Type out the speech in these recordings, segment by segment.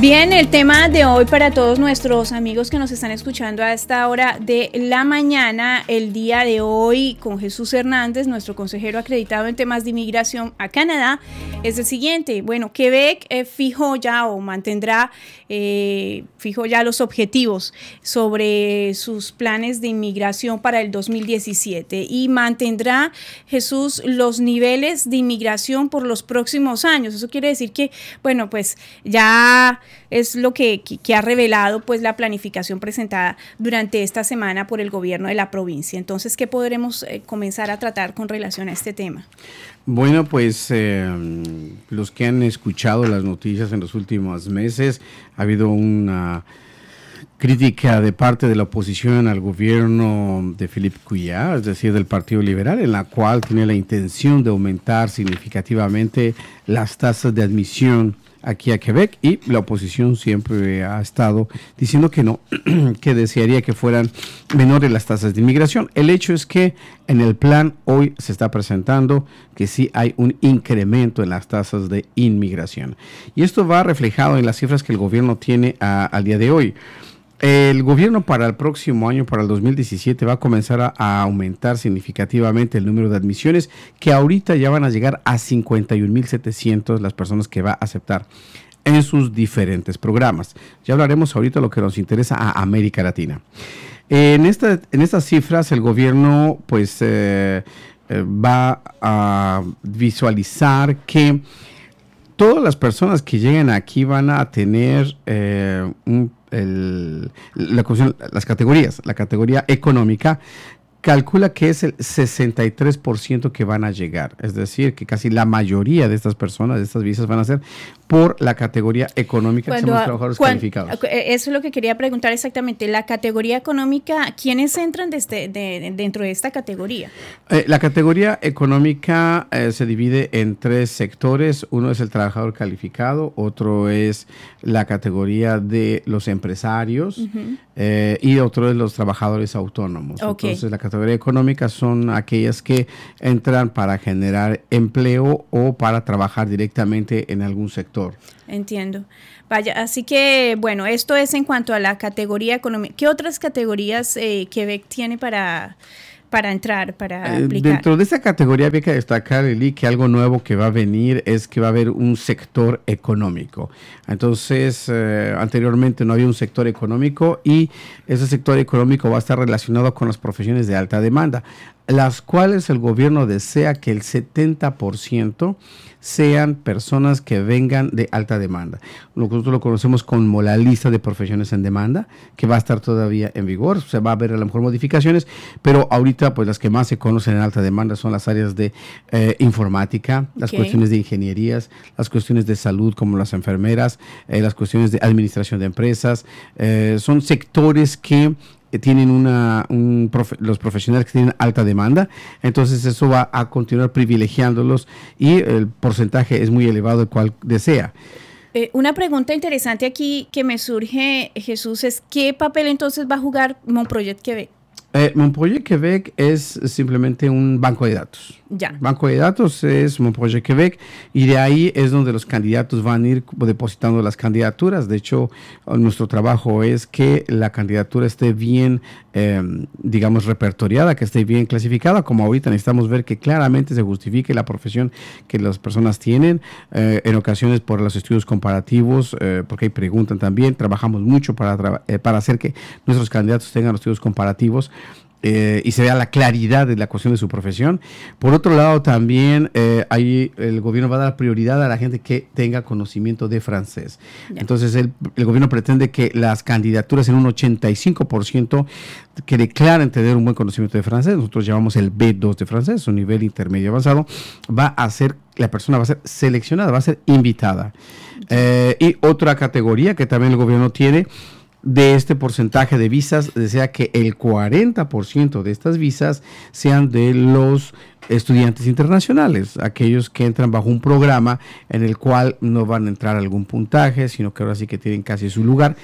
Bien, el tema de hoy para todos nuestros amigos que nos están escuchando a esta hora de la mañana, el día de hoy con Jesús Hernández, nuestro consejero acreditado en temas de inmigración a Canadá, es el siguiente. Bueno, Quebec eh, fijó ya o mantendrá, eh, ya los objetivos sobre sus planes de inmigración para el 2017 y mantendrá, Jesús, los niveles de inmigración por los próximos años. Eso quiere decir que, bueno, pues ya es lo que, ha revelado pues la planificación presentada durante esta semana por el gobierno de la provincia. Entonces, ¿qué podremos eh, comenzar a tratar con relación a este tema? Bueno, pues eh, los que han escuchado las noticias en los últimos meses, ha habido una crítica de parte de la oposición al gobierno de Felipe Cuyá, es decir, del Partido Liberal, en la cual tiene la intención de aumentar significativamente las tasas de admisión aquí a Quebec y la oposición siempre ha estado diciendo que no, que desearía que fueran menores las tasas de inmigración. El hecho es que en el plan hoy se está presentando que sí hay un incremento en las tasas de inmigración. Y esto va reflejado en las cifras que el gobierno tiene al día de hoy. El gobierno para el próximo año, para el 2017, va a comenzar a, aumentar significativamente el número de admisiones, que ahorita ya van a llegar a 51.700 las personas que va a aceptar en sus diferentes programas. Ya hablaremos ahorita lo que nos interesa a América Latina. En, estas cifras, el gobierno pues eh, eh, va a visualizar que todas las personas que lleguen aquí van a tener eh, un las categorías, la categoría económica, calcula que es el 63% que van a llegar. Es decir, que casi la mayoría de estas personas, de estas visas, van a ser por la categoría económica Cuando, que los trabajadores calificados. Eh, eh, eso es lo que quería preguntar exactamente. La categoría económica, ¿quiénes entran desde, este, dentro de esta categoría? Eh, la categoría económica se divide en tres sectores. Uno es el trabajador calificado, otro es la categoría de los empresarios y otro es los trabajadores autónomos. Entonces, la categoría económica son aquellas que entran para generar empleo o para trabajar directamente en algún sector Entiendo. Vaya, así que bueno, esto es en cuanto a la categoría económica. ¿Qué otras categorías eh, Quebec tiene para, para entrar, para eh, aplicar? Dentro de esa categoría había que destacar, Eli, que algo nuevo que va a venir es que va a haber un sector económico. Entonces, eh, anteriormente no había un sector económico y ese sector económico va a estar relacionado con las profesiones de alta demanda las cuales el gobierno desea que el 70% sean personas que vengan de alta demanda. Nosotros lo conocemos como la lista de profesiones en demanda, que va a estar todavía en vigor, se va a ver a lo mejor modificaciones, pero ahorita pues las que más se conocen en alta demanda son las áreas de eh, informática, las cuestiones de ingenierías, las cuestiones de salud como las enfermeras, eh, las cuestiones de administración de empresas, eh, son sectores que eh, tienen una, los profesionales que tienen alta demanda, entonces eso va a continuar privilegiándolos y el porcentaje es muy elevado el cual desea. Eh, una pregunta interesante aquí que me surge, Jesús, es ¿qué papel entonces va a jugar Monproject Quebec? Eh, Quebec es simplemente un banco de datos. Ya. Banco de datos es Montpellier Quebec y de ahí es donde los candidatos van a ir depositando las candidaturas. De hecho, nuestro trabajo es que la candidatura esté bien eh, digamos, repertoriada, que esté bien clasificada, como ahorita necesitamos ver que claramente se justifique la profesión que las personas tienen, eh, en ocasiones por los estudios comparativos, eh, porque ahí preguntan también, trabajamos mucho para, para hacer que nuestros candidatos tengan los estudios comparativos eh, y se vea la claridad de la cuestión de su profesión. Por otro lado, también eh, ahí el gobierno va a dar prioridad a la gente que tenga conocimiento de francés. Entonces, el, gobierno pretende que las candidaturas en un 85% que declaren tener un buen conocimiento de francés, nosotros llamamos el B2 de francés, un nivel intermedio avanzado, va a ser, la persona va a ser seleccionada, va a ser invitada. Eh, y otra categoría que también el gobierno tiene de este porcentaje de visas desea que el 40% de estas visas sean de los estudiantes internacionales, aquellos que entran bajo un programa en el cual no van a entrar algún puntaje, sino que ahora sí que tienen casi su lugar.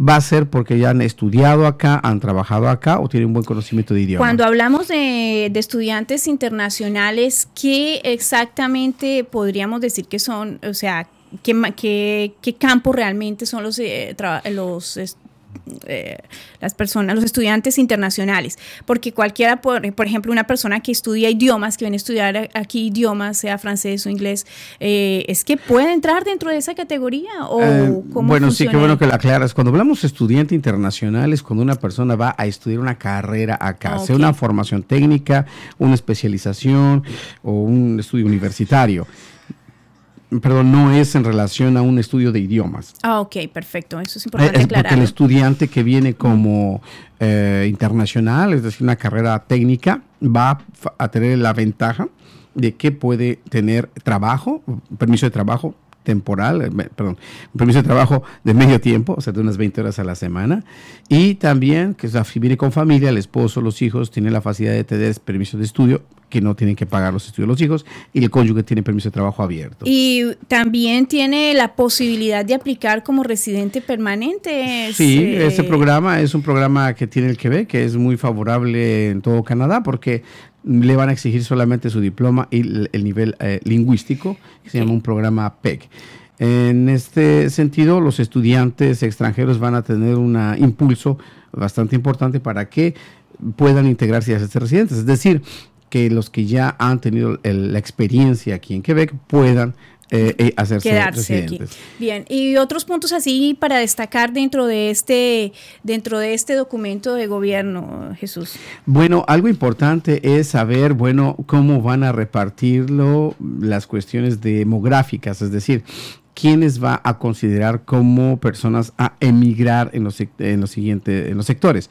Va a ser porque ya han estudiado acá, han trabajado acá o tienen un buen conocimiento de idioma. Cuando hablamos de, estudiantes internacionales, ¿qué exactamente podríamos decir que son? O sea, ¿Qué, qué, campo realmente son los, eh, los, eh, las personas, los estudiantes internacionales, porque cualquiera, por, ejemplo, una persona que estudia idiomas, que viene a estudiar aquí idiomas, sea francés o inglés, eh, es que puede entrar dentro de esa categoría o eh, Bueno, sí, qué bueno que la aclaras. Cuando hablamos estudiante internacional es cuando una persona va a estudiar una carrera acá, sea una formación técnica, una especialización o un estudio universitario perdón, no es en relación a un estudio de idiomas. Ah, ok, perfecto. Eso es eh, importante aclarar. el estudiante que viene como eh, internacional, es decir, una carrera técnica, va a tener la ventaja de que puede tener trabajo, permiso de trabajo temporal, eh, perdón, permiso de trabajo de medio tiempo, o sea, de unas 20 horas a la semana, y también que si viene con familia, el esposo, los hijos, tiene la facilidad de tener permiso de estudio que no tienen que pagar los estudios de los hijos y el cónyuge tiene permiso de trabajo abierto. Y también tiene la posibilidad de aplicar como residente permanente. Sí, eh, ese programa es un programa que tiene el Quebec, que es muy favorable en todo Canadá porque le van a exigir solamente su diploma y el, nivel eh, lingüístico, que se llama un programa PEC. En este sentido, los estudiantes extranjeros van a tener un impulso bastante importante para que puedan integrarse a este residentes. Es decir, que los que ya han tenido la experiencia aquí en Quebec puedan eh, eh hacerse quedarse Bien, y otros puntos así para destacar dentro de este dentro de este documento de gobierno, Jesús. Bueno, algo importante es saber, bueno, cómo van a repartirlo las cuestiones demográficas, es decir, quiénes va a considerar como personas a emigrar en los, en los siguientes en los sectores.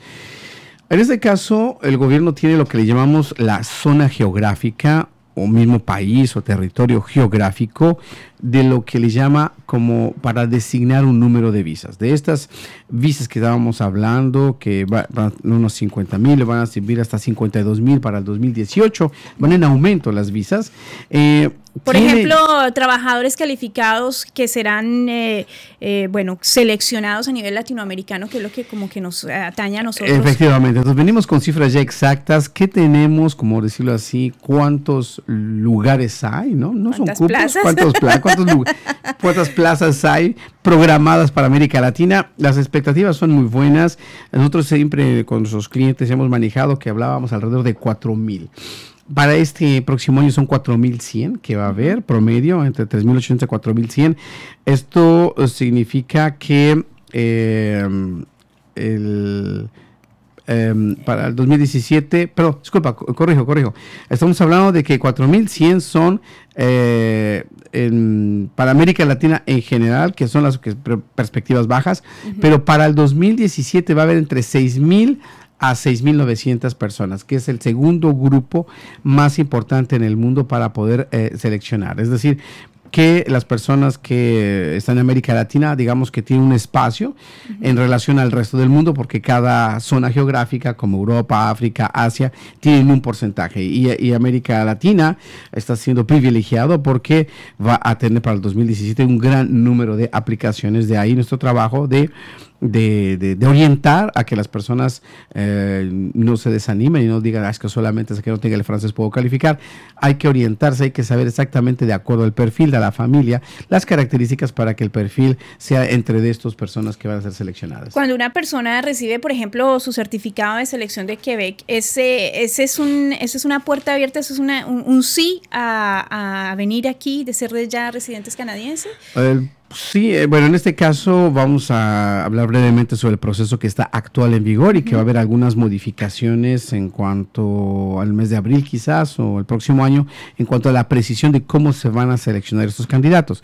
En este caso, el gobierno tiene lo que le llamamos la zona geográfica o mismo país o territorio geográfico de lo que le llama como para designar un número de visas. De estas visas que estábamos hablando, que van unos 50 mil, le van a servir hasta 52 mil para el 2018, van en aumento las visas. Eh, por ejemplo, trabajadores calificados que serán, eh, eh, bueno, seleccionados a nivel latinoamericano, que es lo que como que nos atañe a nosotros. Efectivamente, entonces venimos con cifras ya exactas. ¿Qué tenemos, como decirlo así, cuántos lugares hay, no? No plazas? cuántas plazas hay programadas para América Latina. Las expectativas son muy buenas. Nosotros siempre con nuestros clientes hemos manejado que hablábamos alrededor de cuatro mil para este próximo año son 4.100 que va a haber promedio entre 3.800 y 4.100. Esto eh, significa que em, em, para el 2017, pero disculpa, corrijo, corrijo. Estamos hablando de que 4.100 son eh, para América Latina en general, que son las perspectivas bajas, pero para el 2017 va a haber entre 6.000 a 6.900 personas, que es el segundo grupo más importante en el mundo para poder eh, seleccionar. Es decir, que las personas que están en América Latina, digamos que tienen un espacio en relación al resto del mundo, porque cada zona geográfica, como Europa, África, Asia, tienen un porcentaje. Y, y América Latina está siendo privilegiado porque va a tener para el 2017 un gran número de aplicaciones. De ahí nuestro trabajo de de, de, orientar a que las personas eh, no se desanimen y no digan, ah, es que solamente es que no tenga el francés puedo calificar. Hay que orientarse, hay que saber exactamente de acuerdo al perfil de la familia, las características para que el perfil sea entre de estas personas que van a ser seleccionadas. Cuando una persona recibe, por ejemplo, su certificado de selección de Quebec, ese, ese es, un, es una puerta abierta, eso es una, un, sí a, venir aquí, de ser ya residentes canadienses. Sí, eh, bueno, en este caso vamos a hablar brevemente sobre el proceso que está actual en vigor y que va a haber algunas modificaciones en cuanto al mes de abril quizás o el próximo año en cuanto a la precisión de cómo se van a seleccionar estos candidatos.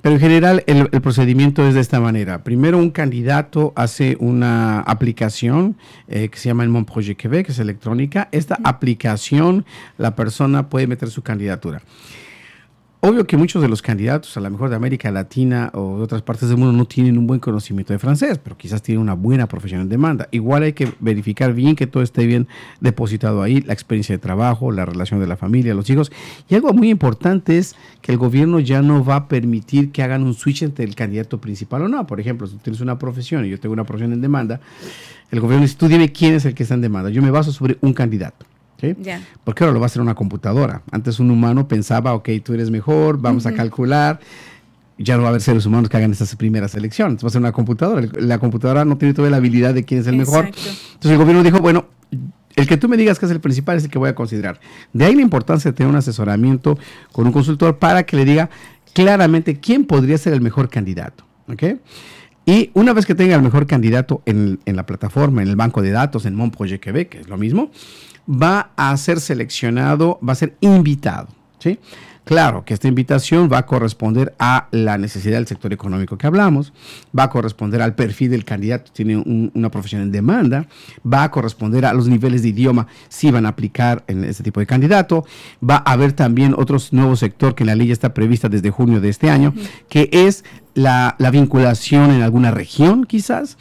Pero en general el, procedimiento es de esta manera. Primero un candidato hace una aplicación eh, que se llama el Mon Projet Quebec, que es electrónica. Esta aplicación la persona puede meter su candidatura. Obvio que muchos de los candidatos, a lo mejor de América Latina o de otras partes del mundo, no tienen un buen conocimiento de francés, pero quizás tienen una buena profesión en demanda. Igual hay que verificar bien que todo esté bien depositado ahí, la experiencia de trabajo, la relación de la familia, los hijos. Y algo muy importante es que el gobierno ya no va a permitir que hagan un switch entre el candidato principal o no. Por ejemplo, si tú tienes una profesión y yo tengo una profesión en demanda, el gobierno dice, tú dime quién es el que está en demanda. Yo me baso sobre un candidato. Porque ahora lo va a hacer una computadora. Antes un humano pensaba, ok, tú eres mejor, vamos a calcular. Ya no va a haber seres humanos que hagan esas primeras elecciones. Va a ser una computadora. La computadora no tiene toda la habilidad de quién es el mejor. Entonces el gobierno dijo, bueno, el que tú me digas que es el principal es el que voy a considerar. De ahí la importancia de tener un asesoramiento con un consultor para que le diga claramente quién podría ser el mejor candidato. ¿okay? Y una vez que tenga el mejor candidato en, la plataforma, en el banco de datos, en Montpellier, Quebec, que es lo mismo, va a ser seleccionado, va a ser invitado. ¿sí? Claro que esta invitación va a corresponder a la necesidad del sector económico que hablamos, va a corresponder al perfil del candidato, tiene una profesión en demanda, va a corresponder a los niveles de idioma si van a aplicar en este tipo de candidato, va a haber también otro nuevo sector que en la ley ya está prevista desde junio de este año, que es la, vinculación en alguna región, quizás.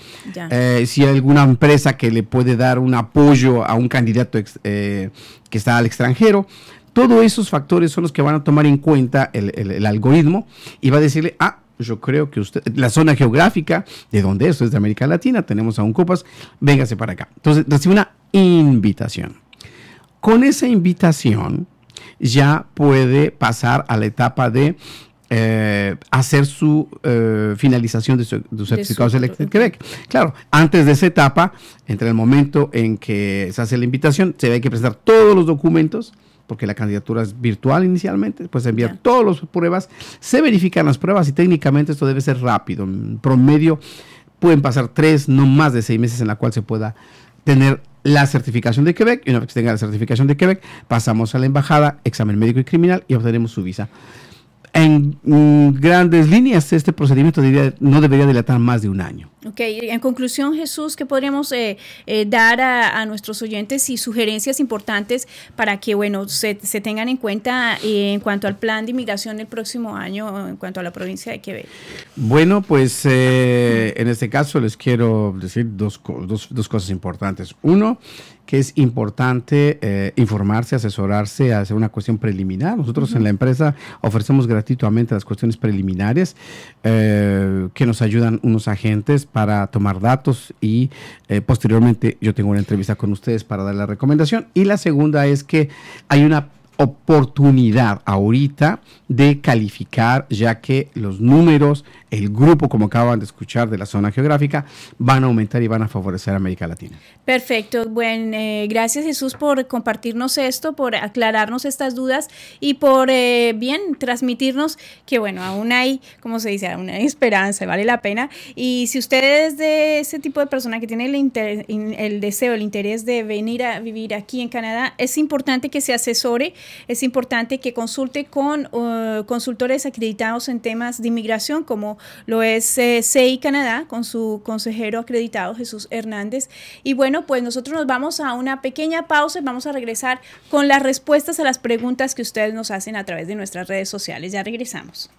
Eh, si hay alguna empresa que le puede dar un apoyo a un candidato eh, que está al extranjero. Todos esos factores son los que van a tomar en cuenta el, algoritmo y va a decirle, ah, yo creo que usted, la zona geográfica de donde eso es de América Latina, tenemos aún copas, véngase para acá. Entonces recibe una invitación. Con esa invitación ya puede pasar a la etapa de eh, hacer su eh, finalización de, su, de selected de Quebec. Claro, antes de esa etapa, entre el momento en que se hace la invitación, se debe que presentar todos los documentos, porque la candidatura es virtual inicialmente, pues enviar envían todas las pruebas, se verifican las pruebas y técnicamente esto debe ser rápido. En promedio pueden pasar tres, no más de seis meses en la cual se pueda tener la certificación de Quebec y una vez que tenga la certificación de Quebec pasamos a la embajada, examen médico y criminal y obtenemos su visa. En mm, grandes líneas, este procedimiento no debería delatar más de un año. Ok, en conclusión, Jesús, ¿qué podríamos eh, eh, dar a, nuestros oyentes y sugerencias importantes para que, bueno, se, tengan en cuenta eh, en cuanto al plan de inmigración del próximo año en cuanto a la provincia de Quebec? Bueno, pues en este caso les quiero decir dos, dos, dos cosas importantes. Uno, que es importante informarse, asesorarse, hacer una cuestión preliminar. Nosotros en la empresa ofrecemos gratuitamente las cuestiones preliminares que nos ayudan unos agentes para tomar datos y eh, posteriormente yo tengo una entrevista con ustedes para dar la recomendación. Y la segunda es que hay una oportunidad ahorita de calificar ya que los números el grupo, como acaban de escuchar, de la zona geográfica, van a aumentar y van a favorecer a América Latina. Perfecto. Bueno, eh, gracias Jesús por compartirnos esto, por aclararnos estas dudas y por, eh, bien, transmitirnos que, bueno, aún hay, como se dice, aún hay esperanza, vale la pena. Y si usted es de ese tipo de persona que tiene el, el deseo, el interés de venir a vivir aquí en Canadá, es importante que se asesore, es importante que consulte con uh, consultores acreditados en temas de inmigración como lo es eh, CI Canadá con su consejero acreditado Jesús Hernández. Y bueno, pues nosotros nos vamos a una pequeña pausa y vamos a regresar con las respuestas a las preguntas que ustedes nos hacen a través de nuestras redes sociales. Ya regresamos.